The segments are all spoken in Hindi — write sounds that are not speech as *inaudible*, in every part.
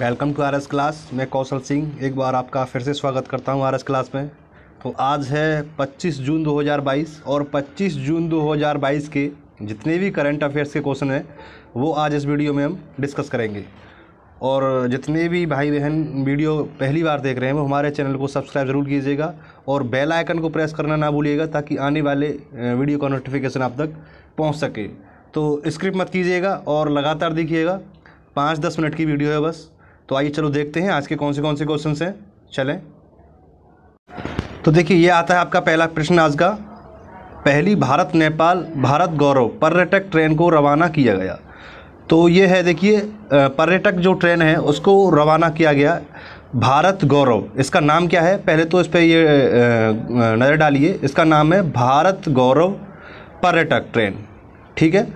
welcome to R S class मैं कौशल सिंह एक बार आपका फिर से स्वागत करता हूं आर एस क्लास में तो आज है 25 जून 2022 और 25 जून 2022 के जितने भी करंट अफेयर्स के क्वेश्चन हैं वो आज इस वीडियो में हम डिस्कस करेंगे और जितने भी भाई बहन वीडियो पहली बार देख रहे हैं वो हमारे चैनल को सब्सक्राइब ज़रूर कीजिएगा और बेल आइकन को प्रेस करना ना भूलिएगा ताकि आने वाले वीडियो का नोटिफिकेशन आप तक पहुँच सके तो स्क्रिप्ट मत कीजिएगा और लगातार देखिएगा पाँच दस मिनट की वीडियो है बस तो आइए चलो देखते हैं आज के कौन से कौन से क्वेश्चन हैं चलें तो देखिए ये आता है आपका पहला प्रश्न आज का पहली भारत नेपाल भारत गौरव पर्यटक ट्रेन को रवाना किया गया तो ये है देखिए पर्यटक जो ट्रेन है उसको रवाना किया गया भारत गौरव इसका नाम क्या है पहले तो इस पर ये नज़र डालिए इसका नाम है भारत गौरव पर्यटक ट्रेन ठीक है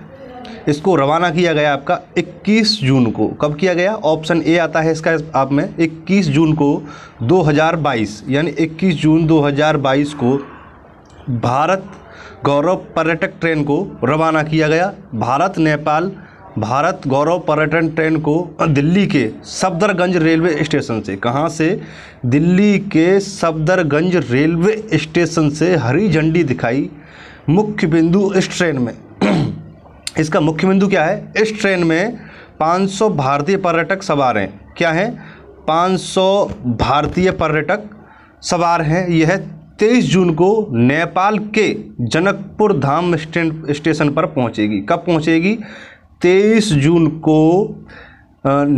इसको रवाना किया गया आपका 21 जून को कब किया गया ऑप्शन ए आता है इसका आप में 21 जून को 2022 यानी 21 जून 2022 को भारत गौरव पर्यटक ट्रेन को रवाना किया गया भारत नेपाल भारत गौरव पर्यटन ट्रेन को दिल्ली के सफदरगंज रेलवे स्टेशन से कहाँ से दिल्ली के सफदरगंज रेलवे स्टेशन से हरी झंडी दिखाई मुख्य बिंदु इस ट्रेन में इसका मुख्य बिंदु क्या है इस ट्रेन में 500 भारतीय पर्यटक सवार हैं क्या हैं 500 भारतीय पर्यटक सवार हैं यह है जून को नेपाल के जनकपुर धाम स्टेशन पर पहुंचेगी कब पहुंचेगी तेईस जून को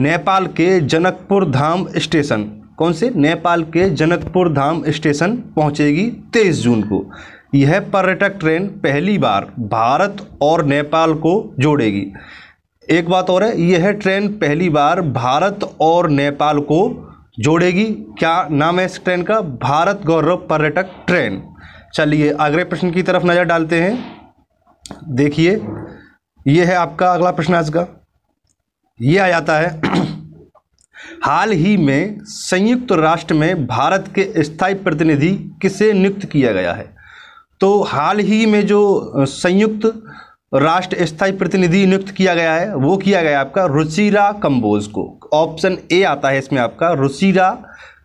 नेपाल के जनकपुर धाम स्टेशन कौन से नेपाल के जनकपुर धाम स्टेशन पहुंचेगी तेईस जून को यह पर्यटक ट्रेन पहली बार भारत और नेपाल को जोड़ेगी एक बात और है यह ट्रेन पहली बार भारत और नेपाल को जोड़ेगी क्या नाम है इस ट्रेन का भारत गौरव पर्यटक ट्रेन चलिए अगले प्रश्न की तरफ नज़र डालते हैं देखिए यह है आपका अगला प्रश्न आज का ये आ जाता है *clears throat* हाल ही में संयुक्त राष्ट्र में भारत के स्थायी प्रतिनिधि किसे नियुक्त किया गया है तो हाल ही में जो संयुक्त राष्ट्र स्थायी प्रतिनिधि नियुक्त किया गया है वो किया गया आपका रुचिरा कम्बोज को ऑप्शन ए आता है इसमें आपका रुचिरा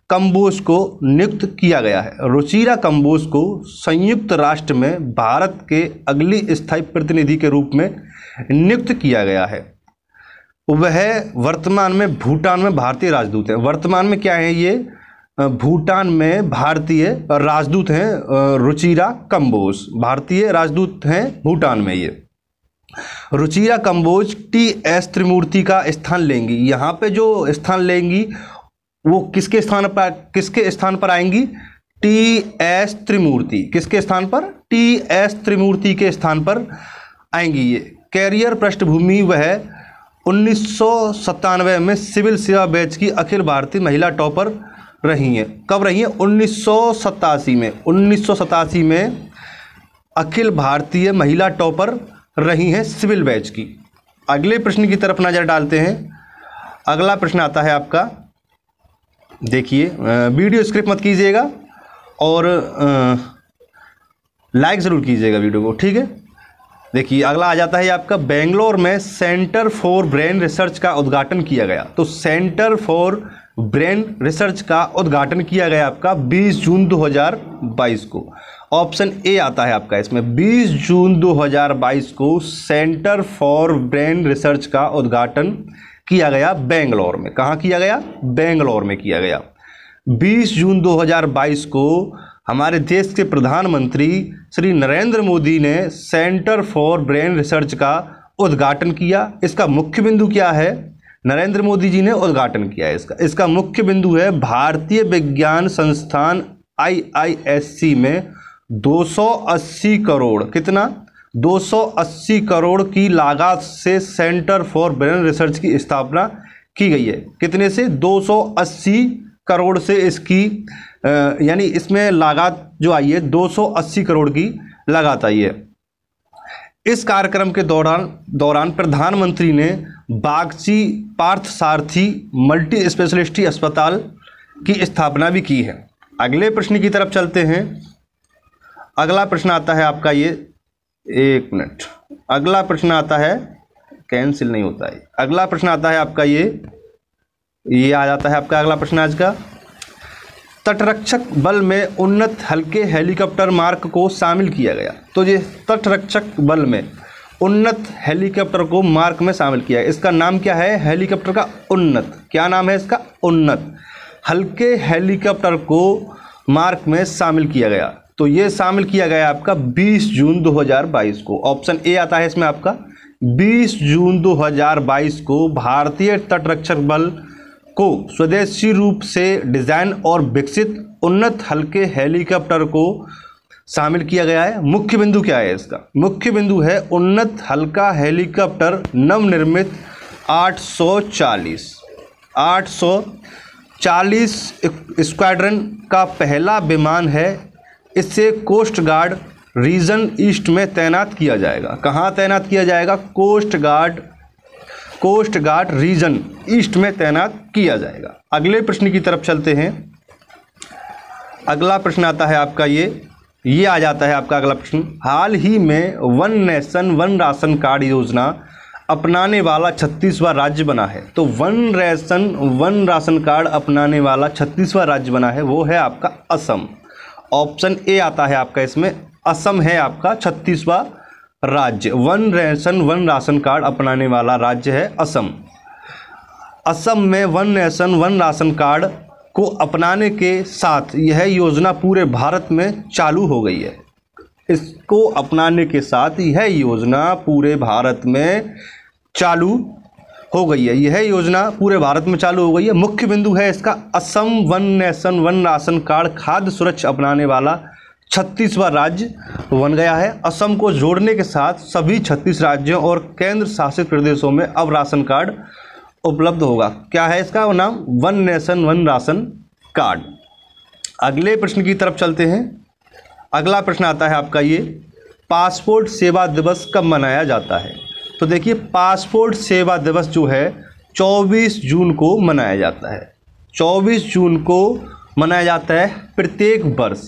कम्बोज को नियुक्त किया गया है रुचिरा कम्बोज को संयुक्त राष्ट्र में भारत के अगली स्थायी प्रतिनिधि के रूप में नियुक्त किया गया है वह वर्तमान में भूटान में भारतीय राजदूत हैं वर्तमान में क्या है ये भूटान में भारतीय राजदूत हैं रुचिरा कम्बोज भारतीय राजदूत हैं भूटान में ये रुचिरा कम्बोज टी एस त्रिमूर्ति का स्थान लेंगी यहाँ पे जो स्थान लेंगी वो किसके स्थान पर किसके स्थान पर आएंगी टी एस त्रिमूर्ति किसके स्थान पर टी एस त्रिमूर्ति के स्थान पर आएंगी ये कैरियर पृष्ठभूमि वह उन्नीस में सिविल सेवा बैच की अखिल भारतीय महिला टॉपर रही हैं कब रही हैं उन्नीस में उन्नीस में अखिल भारतीय महिला टॉपर रही हैं सिविल बैच की अगले प्रश्न की तरफ नज़र डालते हैं अगला प्रश्न आता है आपका देखिए वीडियो स्क्रिप्ट मत कीजिएगा और लाइक ज़रूर कीजिएगा वीडियो को ठीक है देखिए अगला आ जाता है आपका बेंगलोर में सेंटर फॉर ब्रेन रिसर्च का उद्घाटन किया गया तो सेंटर फॉर ब्रेन रिसर्च का उद्घाटन किया गया आपका 20 जून 2022 को ऑप्शन ए आता है आपका इसमें 20 जून 2022 को सेंटर फॉर ब्रेन रिसर्च का उद्घाटन किया गया बेंगलोर में कहाँ किया गया बेंगलोर में किया गया 20 जून 2022 को हमारे देश के प्रधानमंत्री श्री नरेंद्र मोदी ने सेंटर फॉर ब्रेन रिसर्च का उद्घाटन किया इसका मुख्य बिंदु क्या है नरेंद्र मोदी जी ने उद्घाटन किया है इसका इसका मुख्य बिंदु है भारतीय विज्ञान संस्थान आईआईएससी में 280 करोड़ कितना 280 करोड़ की लागत से सेंटर फॉर ब्रेन रिसर्च की स्थापना की गई है कितने से 280 करोड़ से इसकी यानी इसमें लागत जो आई है 280 करोड़ की लागत आई है इस कार्यक्रम के दौरान दौरान प्रधानमंत्री ने बागची पार्थ सारथी मल्टी स्पेशलिस्टी अस्पताल की स्थापना भी की है अगले प्रश्न की तरफ चलते हैं अगला प्रश्न आता है आपका ये एक मिनट अगला प्रश्न आता है कैंसिल नहीं होता है अगला प्रश्न आता है आपका ये ये आ जाता है आपका अगला प्रश्न आज का तटरक्षक बल में उन्नत हल्के हेलीकॉप्टर मार्क को शामिल किया गया तो ये तटरक्षक बल में उन्नत हेलीकॉप्टर को मार्क में शामिल किया है इसका नाम क्या है हेलीकॉप्टर का उन्नत क्या नाम है इसका उन्नत हल्के हेलीकॉप्टर को मार्क में शामिल किया गया तो ये शामिल किया गया आपका 20 जून 2022 को ऑप्शन ए आता है इसमें आपका 20 जून 2022 को भारतीय तटरक्षक बल को स्वदेशी रूप से डिज़ाइन और विकसित उन्नत हल्के हेलीकॉप्टर को शामिल किया गया है मुख्य बिंदु क्या है इसका मुख्य बिंदु है उन्नत हल्का हेलीकॉप्टर नवनिर्मित 840 840 स्क्वाड्रन का पहला विमान है इसे कोस्ट गार्ड रीजन ईस्ट में तैनात किया जाएगा कहाँ तैनात किया जाएगा coast guard coast guard region east में तैनात किया जाएगा अगले प्रश्न की तरफ चलते हैं अगला प्रश्न आता है आपका ये ये आ जाता है आपका अगला प्रश्न हाल ही में one nation one ration card योजना अपनाने वाला छत्तीसवां राज्य बना है तो one ration one ration card अपनाने वाला छत्तीसवां राज्य बना है वो है आपका असम ऑप्शन ए आता है आपका इसमें असम है आपका छत्तीसवां राज्य one ration one ration card अपनाने वाला राज्य है असम असम में one nation one ration card को अपनाने के साथ यह योजना पूरे भारत में चालू हो गई है इसको अपनाने के साथ यह योजना पूरे भारत में चालू हो गई है यह योजना पूरे भारत में चालू हो गई है मुख्य बिंदु है इसका Assam one nation one ration card खाद्य सुरक्षा अपनाने वाला छत्तीसवां राज्य बन गया है असम को जोड़ने के साथ सभी छत्तीस राज्यों और केंद्र शासित प्रदेशों में अब राशन कार्ड उपलब्ध होगा क्या है इसका नाम one nation one ration card अगले प्रश्न की तरफ चलते हैं अगला प्रश्न आता है आपका ये पासपोर्ट सेवा दिवस कब मनाया जाता है तो देखिए पासपोर्ट सेवा दिवस जो है 24 जून को मनाया जाता है 24 जून को मनाया जाता है प्रत्येक वर्ष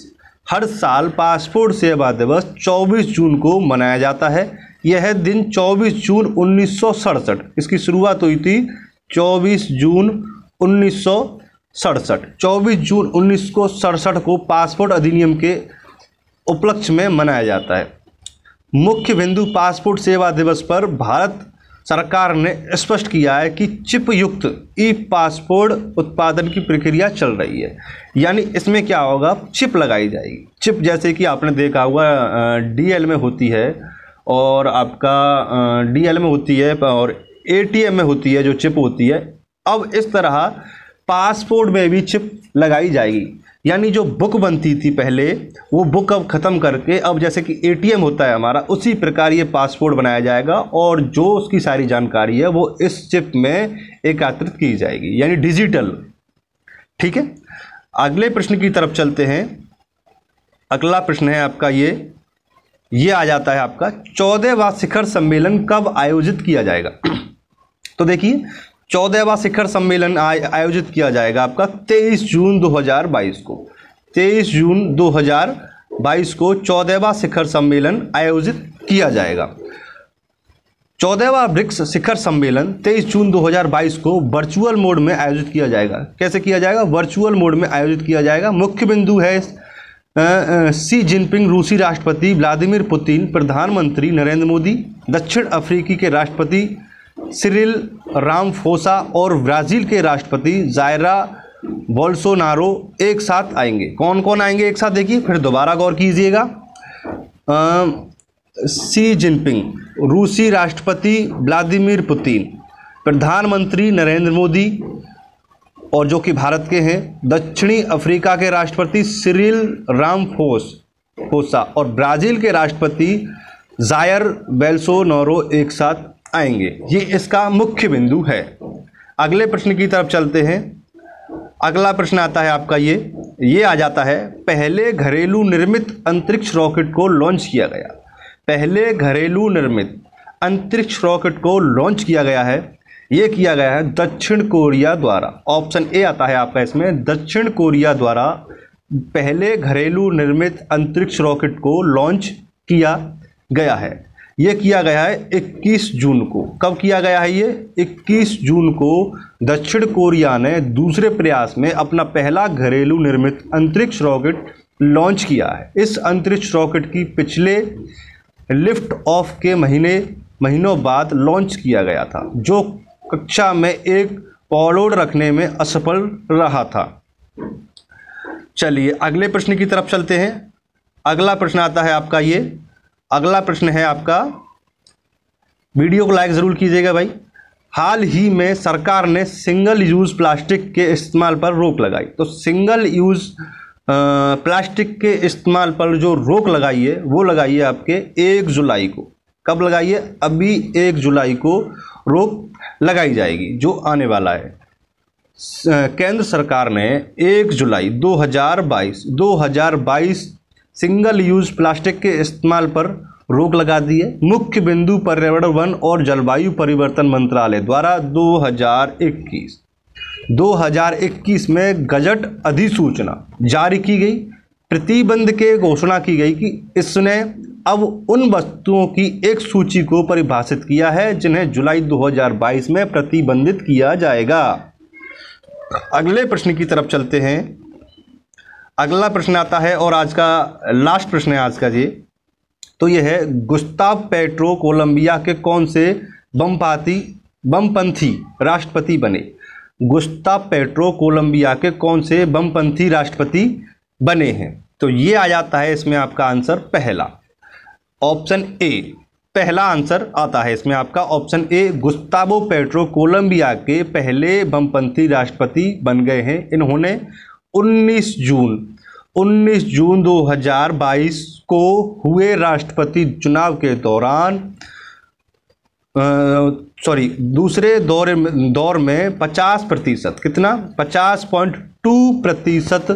हर साल पासपोर्ट सेवा दिवस 24 जून को मनाया जाता है यह दिन 24 जून उन्नीस इसकी शुरुआत हुई थी 24 जून उन्नीस 24 जून उन्नीस को पासपोर्ट अधिनियम के उपलक्ष्य में मनाया जाता है मुख्य बिंदु पासपोर्ट सेवा दिवस पर भारत सरकार ने स्पष्ट किया है कि चिप युक्त ई पासपोर्ट उत्पादन की प्रक्रिया चल रही है यानी इसमें क्या होगा चिप लगाई जाएगी चिप जैसे कि आपने देखा हुआ डीएल में होती है और आपका डीएल में होती है और एटीएम में होती है जो चिप होती है अब इस तरह पासपोर्ट में भी चिप लगाई जाएगी यानी जो बुक बनती थी पहले वो बुक अब ख़त्म करके अब जैसे कि एटीएम होता है हमारा उसी प्रकार ये पासपोर्ट बनाया जाएगा और जो उसकी सारी जानकारी है वो इस चिप में एकत्रित की जाएगी यानी डिजिटल ठीक है अगले प्रश्न की तरफ चलते हैं अगला प्रश्न है आपका ये ये आ जाता है आपका चौदहवा शिखर सम्मेलन कब आयोजित किया जाएगा *clears throat* तो देखिए चौदहवा शिखर सम्मेलन आयोजित किया जाएगा आपका 23 जून 2022 को 23 जून 2022 को चौदहवा शिखर सम्मेलन आयोजित किया जाएगा चौदहवा ब्रिक्स शिखर सम्मेलन 23 जून 2022 को वर्चुअल मोड में आयोजित किया जाएगा कैसे किया जाएगा वर्चुअल मोड में आयोजित किया जाएगा मुख्य बिंदु है सी जिनपिंग रूसी राष्ट्रपति व्लादिमिर पुतिन प्रधानमंत्री नरेंद्र मोदी दक्षिण अफ्रीकी के राष्ट्रपति सिरिल रामफोसा और ब्राज़ील के राष्ट्रपति जायरा बोल्सोनारो एक साथ आएंगे कौन कौन आएंगे एक साथ देखिए फिर दोबारा गौर कीजिएगा सी जिनपिंग रूसी राष्ट्रपति व्लादिमिर पुतिन प्रधानमंत्री नरेंद्र मोदी और जो कि भारत के हैं दक्षिणी अफ्रीका के राष्ट्रपति सिरिल रामफोस फोसा और ब्राज़ील के राष्ट्रपति जायर बेल्सोनोरो एक साथ आएंगे ये इसका मुख्य बिंदु है अगले प्रश्न की तरफ चलते हैं अगला प्रश्न आता है आपका ये ये आ जाता है पहले घरेलू निर्मित अंतरिक्ष रॉकेट को लॉन्च किया गया पहले घरेलू निर्मित अंतरिक्ष रॉकेट को लॉन्च किया गया है ये किया गया है दक्षिण कोरिया द्वारा ऑप्शन ए आता है आपका इसमें दक्षिण कोरिया द्वारा पहले घरेलू निर्मित अंतरिक्ष रॉकेट को लॉन्च किया गया है ये किया गया है 21 जून को कब किया गया है ये 21 जून को दक्षिण कोरिया ने दूसरे प्रयास में अपना पहला घरेलू निर्मित अंतरिक्ष रॉकेट लॉन्च किया है इस अंतरिक्ष रॉकेट की पिछले लिफ्ट ऑफ के महीने महीनों बाद लॉन्च किया गया था जो कक्षा में एक पॉलोड रखने में असफल रहा था चलिए अगले प्रश्न की तरफ चलते हैं अगला प्रश्न आता है आपका ये अगला प्रश्न है आपका वीडियो को लाइक ज़रूर कीजिएगा भाई हाल ही में सरकार ने सिंगल यूज़ प्लास्टिक के इस्तेमाल पर रोक लगाई तो सिंगल यूज़ प्लास्टिक के इस्तेमाल पर जो रोक लगाई है वो लगाई है आपके एक जुलाई को कब लगाई है अभी एक जुलाई को रोक लगाई जाएगी जो आने वाला है केंद्र सरकार ने एक जुलाई 2022 2022 सिंगल यूज प्लास्टिक के इस्तेमाल पर रोक लगा दी है मुख्य बिंदु पर्यावरण वन और जलवायु परिवर्तन मंत्रालय द्वारा 2021 2021 में गजट अधिसूचना जारी की गई प्रतिबंध के घोषणा की गई कि इसने अब उन वस्तुओं की एक सूची को परिभाषित किया है जिन्हें जुलाई 2022 में प्रतिबंधित किया जाएगा अगले प्रश्न की तरफ चलते हैं अगला प्रश्न आता है और आज का लास्ट प्रश्न है आज का जी तो यह है गुस्ताव पेट्रो कोलंबिया के कौन से बमपाती बमपंथी राष्ट्रपति बने गुस्ताव पेट्रो कोलंबिया के कौन से बमपंथी राष्ट्रपति बने हैं तो ये आ जाता है इसमें आपका आंसर पहला ऑप्शन ए पहला आंसर आता है इसमें आपका option A Gustavo Petro Colombia के पहले बमपंथी राष्ट्रपति बन गए हैं इन्होंने 19 जून 19 जून 2022 को हुए राष्ट्रपति चुनाव के दौरान सॉरी दूसरे दौरे दौर में 50 प्रतिशत कितना 50.2 प्रतिशत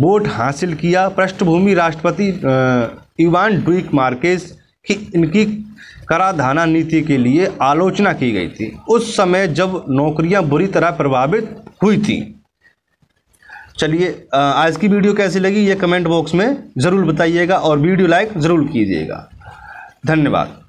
वोट हासिल किया पृष्ठभूमि राष्ट्रपति इवान ड्विक मार्केस की इनकी कराधाना नीति के लिए आलोचना की गई थी उस समय जब नौकरियां बुरी तरह प्रभावित हुई थी चलिए आज की वीडियो कैसी लगी ये कमेंट बॉक्स में ज़रूर बताइएगा और वीडियो लाइक ज़रूर कीजिएगा धन्यवाद